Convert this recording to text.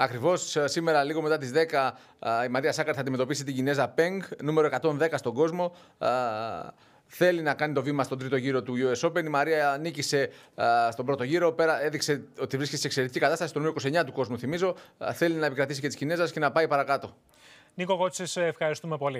Ακριβώς ε, σήμερα, λίγο μετά τις 10, ε, η Μαρία Σάκαρ θα αντιμετωπίσει την Κινέζα Πέγκ, νούμερο 110 στον κόσμο. Ε, θέλει να κάνει το βήμα στον τρίτο γύρο του US Open. Η Μαρία νίκησε στον πρώτο γύρο. Πέρα έδειξε ότι βρίσκεται σε εξαιρετική κατάσταση, στο νούμερο 29 του κόσμου, θυμίζω. Θέλει να επικρατήσει και της Κινέζας και να πάει παρακάτω. Νίκο Κότση, ευχαριστούμε πολύ.